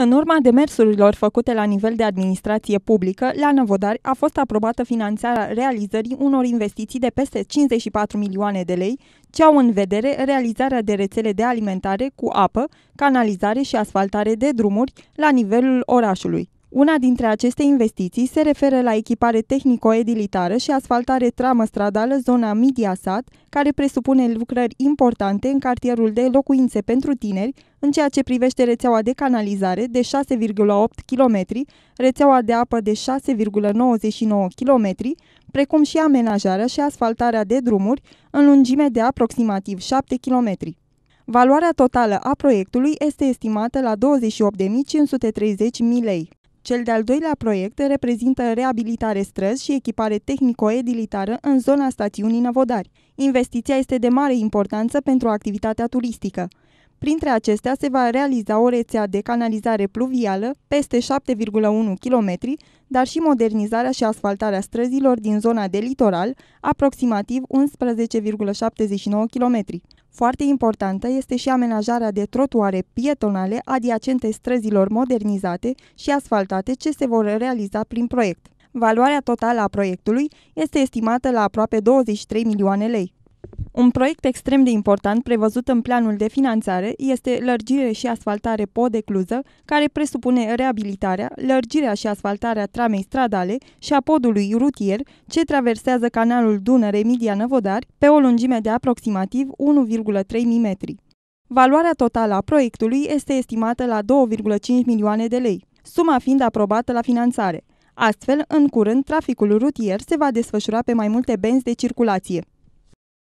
În urma demersurilor făcute la nivel de administrație publică, la Năvodari a fost aprobată finanțarea realizării unor investiții de peste 54 milioane de lei, ce au în vedere realizarea de rețele de alimentare cu apă, canalizare și asfaltare de drumuri la nivelul orașului. Una dintre aceste investiții se referă la echipare tehnico-edilitară și asfaltare tramă stradală zona Midiasat, care presupune lucrări importante în cartierul de locuințe pentru tineri, în ceea ce privește rețeaua de canalizare de 6,8 km, rețeaua de apă de 6,99 km, precum și amenajarea și asfaltarea de drumuri în lungime de aproximativ 7 km. Valoarea totală a proiectului este estimată la 28.530.000 lei. Cel de-al doilea proiect reprezintă reabilitare străzi și echipare tehnico-edilitară în zona stațiunii Năvodari. Investiția este de mare importanță pentru activitatea turistică. Printre acestea se va realiza o rețea de canalizare pluvială peste 7,1 km, dar și modernizarea și asfaltarea străzilor din zona de litoral, aproximativ 11,79 km. Foarte importantă este și amenajarea de trotuare pietonale adiacente străzilor modernizate și asfaltate ce se vor realiza prin proiect. Valoarea totală a proiectului este estimată la aproape 23 milioane lei. Un proiect extrem de important prevăzut în planul de finanțare este lărgire și asfaltare pod Cluză, care presupune reabilitarea, lărgirea și asfaltarea tramei stradale și a podului rutier ce traversează canalul dunăre midiană Năvodari pe o lungime de aproximativ 1,3 mm. Valoarea totală a proiectului este estimată la 2,5 milioane de lei, suma fiind aprobată la finanțare. Astfel, în curând, traficul rutier se va desfășura pe mai multe benzi de circulație.